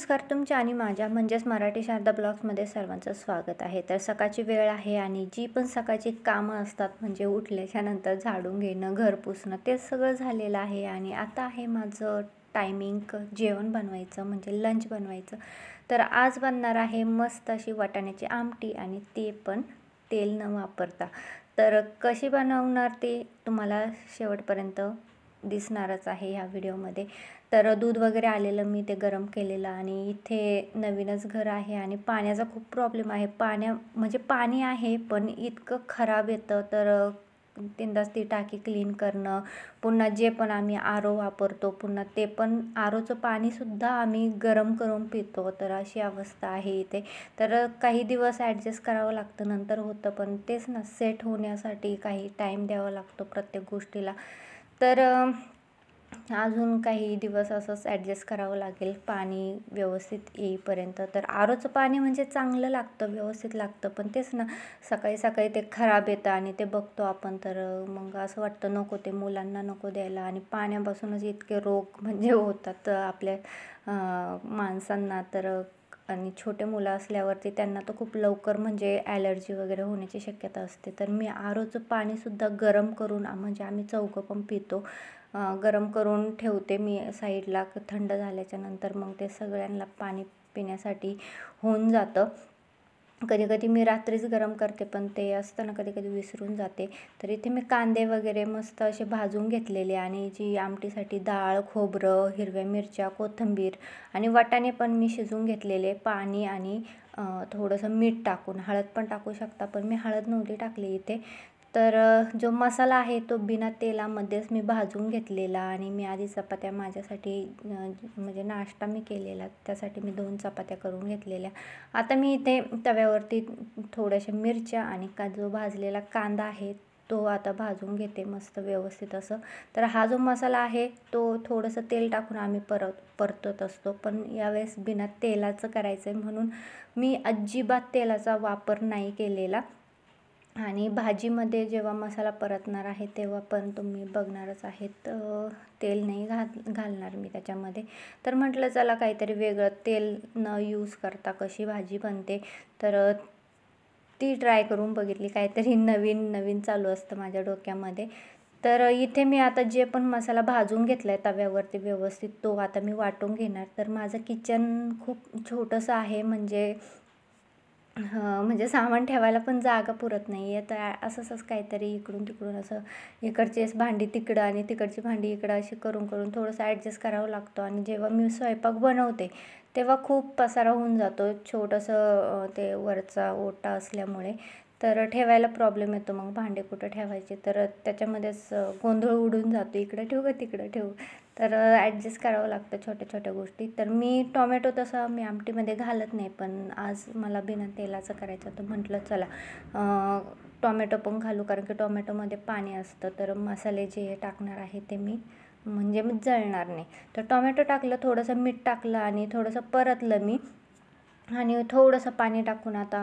नमस्कार तुमच्या आणि माझ्या म्हणजेच मराठी शारदा ब्लॉग्समध्ये सर्वांचं स्वागत आहे तर सकाळची वेळ आहे आणि जी पण सकाळची कामं असतात म्हणजे उठल्याच्यानंतर झाडून घेणं घर पुसणं ते सगळं झालेलं आहे आणि आता आहे माझं टायमिंग जेवण बनवायचं म्हणजे लंच बनवायचं तर आज बनणार आहे मस्त अशी वाटाण्याची आमटी आणि ते पण तेल न वापरता तर कशी बनवणार ते तुम्हाला शेवटपर्यंत दिसणारच आहे ह्या व्हिडिओमध्ये तर दूध वगैरे आलेलं मी ते गरम केलेलं आणि इथे नवीनच घर आहे आणि पाण्याचा खूप प्रॉब्लेम आहे पाण्या म्हणजे पाणी आहे पण इतकं खराब येतं तर तीनदाच ती टाकी क्लीन करणं पुन्हा जे पण आम्ही आरो वापरतो पुन्हा ते पण आरोचं पाणीसुद्धा आम्ही गरम करून पितो तर अशी अवस्था आहे इथे तर काही दिवस ॲडजस्ट करावं लागतं नंतर होतं पण तेच ना सेट होण्यासाठी काही टाईम द्यावा लागतो प्रत्येक गोष्टीला तर अजून काही दिवस असंच ॲडजस्ट करावं लागेल पाणी व्यवस्थित येईपर्यंत तर आरोचं पाणी म्हणजे चांगलं लागतं व्यवस्थित लागतं पण तेच ना सकाळी सकाळी ते खराब येतं आणि ते बघतो आपण तर मग असं वाटतं नको ते मुलांना नको द्यायला आणि पाण्यापासूनच इतके रोग म्हणजे होतात आपल्या माणसांना तर आणि छोटे मुलं असल्यावरती त्यांना तर खूप लवकर म्हणजे ॲलर्जी वगैरे होण्याची शक्यता असते तर मी आरोचं पाणीसुद्धा गरम करून म्हणजे आम्ही चौकं पण पितो गरम करून ठेवते मी साईडला थंड झाल्याच्यानंतर मग ते सगळ्यांना पाणी पिण्यासाठी होऊन जातं कधी कधी मी रात्रीच गरम करते पण ते असताना कधी कधी विसरून जाते तर इथे मी कांदे वगैरे मस्त असे भाजून घेतलेले आणि जी आमटीसाठी डाळ खोबरं हिरव्या मिरच्या कोथिंबीर आणि वाटाणे पण मी शिजून घेतलेले पाणी आणि थोडंसं मीठ टाकून हळद पण टाकू शकता पण मी हळद नव्हती टाकली इथे तर जो मसाला आहे तो बिना तेलामध्येच मी भाजून घेतलेला आणि मी आधी चपात्या माझ्यासाठी म्हणजे नाश्ता मी केलेला त्यासाठी मी दोन चपात्या करून घेतलेल्या आता मी इथे तव्यावरती थोड्याशा मिरच्या आणि का जो भाजलेला कांदा आहे तो आता भाजून घेते मस्त व्यवस्थित असं तर हा जो मसाला आहे तो थोडंसं तेल टाकून आम्ही परत परतत असतो पण यावेळेस बिना तेलाचं करायचं आहे म्हणून मी अजिबात तेलाचा वापर नाही केलेला आणि भाजीमध्ये जेव्हा मसाला परतणार आहे तेव्हा पण तुम्ही बघणारच आहेत तेल नाही घात घालणार मी त्याच्यामध्ये तर म्हटलं चला काहीतरी वेगळं तेल न यूज करता कशी भाजी बनते तर ती ट्राय करून बघितली काहीतरी नवीन नवीन चालू असतं माझ्या डोक्यामध्ये तर इथे मी आता जे पण मसाला भाजून घेतला आहे तव्यावरती व्यवस्थित तो आता मी वाटून घेणार तर माझं किचन खूप छोटंसं आहे म्हणजे म्हणजे सामान ठेवायला पण जागा पुरत नाही आहे तर असंच काहीतरी इकडून तिकडून असं इकडचीच भांडी तिकडं आणि तिकडची भांडी इकडं अशी करून करून थोडंसं ॲडजस्ट करावं लागतो आणि जेव्हा मी स्वयंपाक बनवते तेव्हा खूप पसारा होऊन जातो छोटंसं ते वरचा ओटा असल्यामुळे तर ठेवायला प्रॉब्लेम येतो मग भांडे कुठं ठेवायचे तर त्याच्यामध्येच गोंधळ उडून जातो इकडे ठेवू का तिकडे ठेवू तर ॲडजस्ट करावं लागतं छोट्या छोट्या गोष्टी तर मी टोमॅटो तसं मी आमटीमध्ये घालत नाही पण आज मला बिना तेलाचं करायचं होतं म्हटलं चला टोमॅटो पण घालू कारण की टोमॅटोमध्ये पाणी असतं तर मसाले जे टाकणार आहे ते मी म्हणजे मी जळणार नाही तर टोमॅटो टाकलं थोडंसं मीठ टाकलं आणि थोडंसं परतलं मी आणि थोडंसं पाणी टाकून आता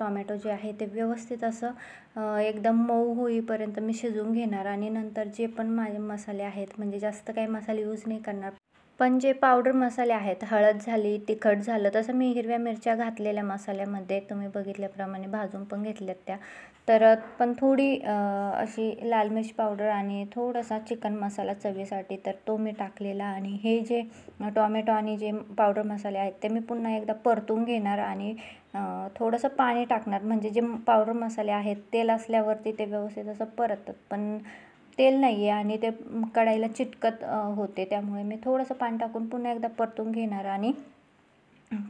टॉमॅटो जे आहे ते व्यवस्थित असं एकदम मऊ होईपर्यंत मी शिजवून घेणार आणि नंतर जे पण माझे मसाले आहेत म्हणजे जास्त काही मसाले यूज नाही करणार पण जे पावडर मसाले आहेत हळद झाली तिखट झालं तसं मी हिरव्या मिरच्या घातलेल्या मसाल्यामध्ये तुम्ही बघितल्याप्रमाणे भाजून पण घेतल्यात त्या तर पण थोडी अशी लाल मिरची पावडर आणि थोडासा चिकन मसाला चवीसाठी तर तो मी टाकलेला आणि हे जे टॉमॅटो आणि जे पावडर मसाले आहेत ते मी पुन्हा एकदा परतून घेणार आणि थोडंसं पाणी टाकणार म्हणजे जे पावडर मसाले आहेत तेल असल्यावरती ते व्यवस्थित असं परततात पण तेल नाही आहे आणि ते कढाईला चिटकत होते त्यामुळे मी थोडंसं पाणी टाकून पुन्हा एकदा परतून घेणार आणि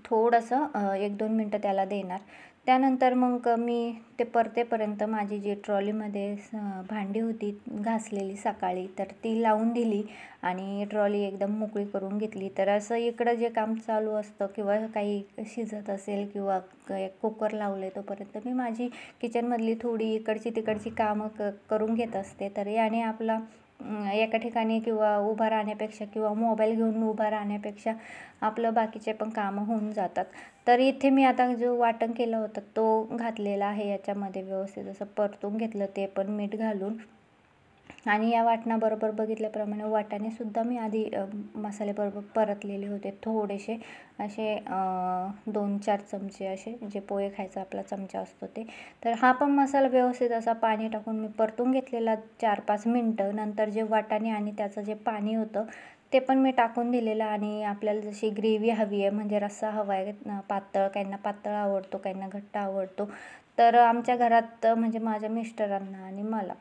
थोडंसं एक दोन मिनटं त्याला देणार त्यानंतर मग मी ते परतेपर्यंत माझी जी ट्रॉलीमध्ये स भांडी होती घासलेली सकाळी तर ती लावून दिली आणि ट्रॉली एकदम मोकळी करून घेतली तर असं इकडं जे काम चालू असतं किंवा काही शिजत असेल किंवा कुकर कुकर लावले तोपर्यंत मी माझी किचनमधली थोडी इकडची तिकडची कामं क करून घेत असते तर याने आपला एका ठिकाणी किंवा उभा राहण्यापेक्षा किंवा मोबाईल घेऊन उभा राहण्यापेक्षा आपलं बाकीचे पण कामं होऊन जातात तर इथे मी आता जो वाटण केलं होतं तो घातलेला आहे याच्यामध्ये व्यवस्थित असं परतून घेतलं ते पण मीठ घालून आणि या वाटणाबरोबर बघितल्याप्रमाणे वाटाणेसुद्धा मी आधी मसाल्याबरोबर परतलेले होते थोडेसे असे दोन चार चमचे असे जे पोहे खायचा आपला चमचा असतो ते तर हा पण मसाला व्यवस्थित असा पाणी टाकून मी परतून घेतलेला चार पाच मिनटं नंतर जे वाटाणे आणि त्याचं जे पाणी होतं ते पण मी टाकून दिलेलं आणि आपल्याला जशी ग्रेव्ही हवी आहे म्हणजे रस्सा हवा आहे पातळ काहींना पातळ आवडतो काहींना घट्ट आवडतो तर आमच्या घरात म्हणजे माझ्या मिस्टरांना आणि मला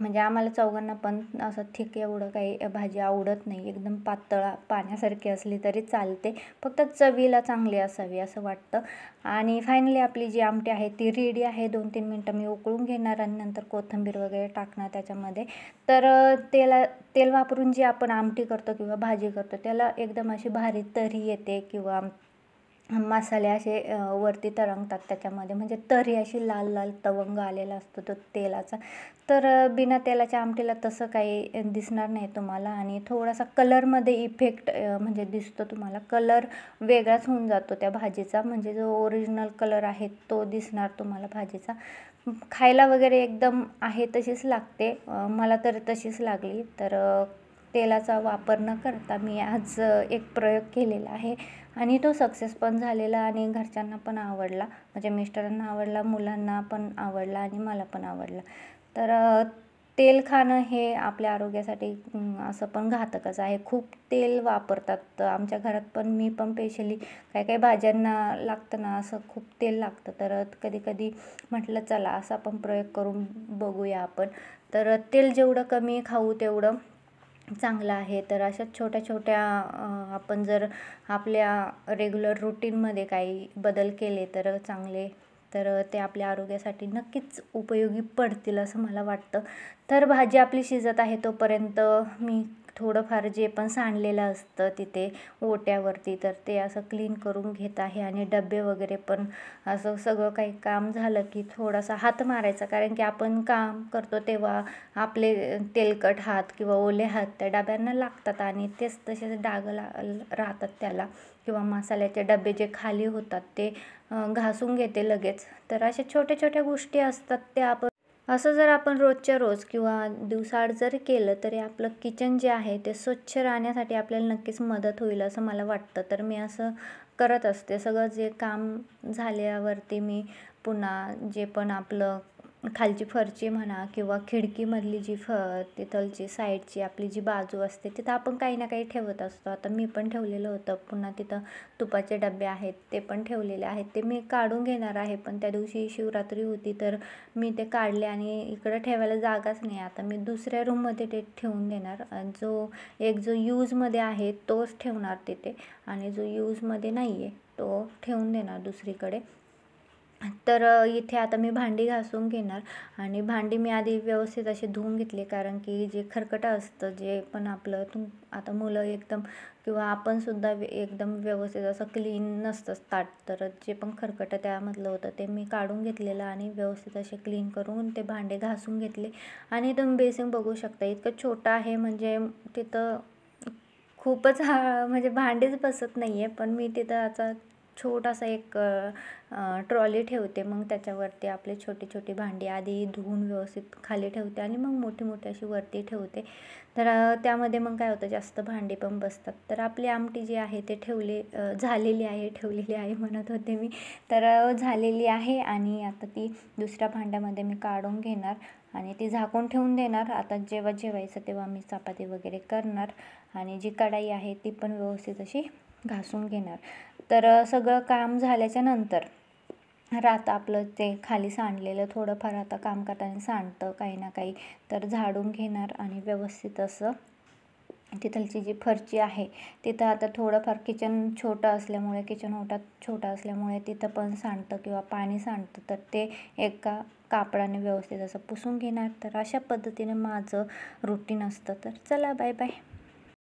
म्हणजे आम्हाला चौघांना पण असं थिक एवढं काही भाजी आवडत नाही एकदम पातळ पाण्यासारखी असली तरी चालते फक्त चवीला चांगली असावी असं वाटतं आणि फायनली आपली जी आमटी आहे ती रेडी आहे दोन तीन मिनटं मी उकळून घेणार आणि नंतर कोथिंबीर वगैरे टाकणार त्याच्यामध्ये तर तेला तेल वापरून जी आपण आमटी करतो किंवा भाजी करतो त्याला एकदम अशी भारी तरी येते किंवा मसाले असे वरती तरंगतात त्याच्यामध्ये म्हणजे तरी अशी लाल लाल तवंग आलेला असतो तो तेलाचा तर बिना तेलाच्या आमटीला तसं काही दिसणार नाही तुम्हाला आणि थोडासा कलरमध्ये इफेक्ट म्हणजे दिसतो तुम्हाला कलर वेगळाच होऊन जातो त्या भाजीचा म्हणजे जो ओरिजिनल कलर आहे तो दिसणार तुम्हाला भाजीचा खायला वगैरे एकदम आहे तशीच लागते मला तर तशीच लागली तर तेलाचा वापर न करता मी आज एक प्रयोग केलेला आहे आणि तो सक्सेस पण झालेला आणि घरच्यांना पण आवडला म्हणजे मिस्टरांना आवडला मुलांना पण आवडला आणि मला पण आवडला तर तेल खाणं हे आपल्या आरोग्यासाठी असं पण घातकच आहे खूप तेल वापरतात आमच्या घरात पण मी पण स्पेशली काही काही भाज्यांना लागतं ना असं खूप तेल लागतं तर कधी कधी म्हटलं चला असा पण प्रयोग करून बघूया आपण तर तेल जेवढं कमी खाऊ तेवढं चांगला आहे तर अशा छोट्या छोट्या आपण जर आपल्या रेग्युलर रुटीनमध्ये काही बदल केले तर चांगले तर ते आपल्या आरोग्यासाठी नक्कीच उपयोगी पडतील असं मला वाटतं तर भाजी आपली शिजत आहे तोपर्यंत मी थोडंफार जे पण सांडलेलं असतं तिथे ओट्यावरती तर ते असं क्लीन करून घेत आहे आणि डबे वगैरे पण असं सगळं काही काम झालं की थोडासा हात मारायचा कारण की आपण काम करतो तेव्हा आपले तेलकट हात किंवा ओले हात त्या डब्यांना लागतात आणि तेच तसेच डाग ला राहतात त्याला किंवा मसाल्याचे डबे जे खाली होतात ते घासून घेते लगेच तर अशा छोट्या छोट्या गोष्टी असतात त्या आपण असं जर आपण रोजच्या रोज किंवा दिवसाआड जर केलं तरी आपलं किचन जे आहे ते स्वच्छ राहण्यासाठी आपल्याला नक्कीच मदत होईल असं मला वाटतं तर मी असं करत असते सगळं जे काम झाल्यावरती मी पुन्हा जे पण आपलं खालची फरची म्हणा किंवा खिडकीमधली जी फ तिथलची साईडची आपली जी बाजू असते तिथं आपण काही ना काही ठेवत असतो आता मी पण ठेवलेलं होतं पुन्हा तिथं तुपाचे डबे आहेत ते पण ठेवलेले आहेत ते मी काढून घेणार आहे पण त्या दिवशी शिवरात्री होती तर मी ते काढले आणि इकडं ठेवायला जागाच नाही आता मी दुसऱ्या रूममध्ये ते ठेवून देणार जो एक जो यूजमध्ये आहे तोच ठेवणार तिथे आणि जो यूजमध्ये नाही आहे तो ठेवून देणार दुसरीकडे तर इथे आता मी भांडी घासून घेणार आणि भांडी मी आधी व्यवस्थित असे धुवून घेतले कारण की जे खरकटं असतं जे पण आपलं तुम आता मुलं एकदम किंवा आपणसुद्धा एकदम व्यवस्थित असं क्लीन नसतं ताट तर जे पण खरकटं त्यामधलं होतं ते मी काढून घेतलेलं आणि व्यवस्थित असे क्लीन करून ते भांडे घासून घेतले आणि तुम्ही बेसिन बघू शकता इतकं छोटं आहे म्हणजे तिथं खूपच हा म्हणजे भांडीच बसत नाही आहे पण मी तिथं आता छोटासा एक ट्रॉली ठेवते मग त्याच्यावरती आपले छोटे छोटे भांडी आधी धुवून व्यवस्थित खाली ठेवते आणि मग मोठी मोठी अशी वरती ठेवते तर त्यामध्ये मग काय होतं जास्त भांडी पण बसतात तर आपली आमटी जी आहे ते ठेवले झालेली आहे ठेवलेली आहे म्हणत होते मी तर झालेली आहे आणि आता ती दुसऱ्या भांड्यामध्ये मी काढून घेणार आणि ती झाकून ठेवून देणार आता जेव्हा जेवायचं तेव्हा मी चपाती वगैरे करणार आणि जी कढाई आहे ती पण व्यवस्थित अशी घासून घेणार तर सगळं काम झाल्याच्या नंतर रात आपलं ते खाली सांडलेलं थोडंफार आता काम करताना सांडतं काही ना काही तर झाडून घेणार आणि व्यवस्थित असं तिथलची जी फरची आहे तिथं आता थोडंफार किचन छोटं असल्यामुळे किचन ओटात छोटं असल्यामुळे तिथं पण सांडतं किंवा पाणी सांडतं तर ते एका कापडाने व्यवस्थित असं पुसून घेणार तर अशा पद्धतीने माझं रुटीन असतं तर चला बाय बाय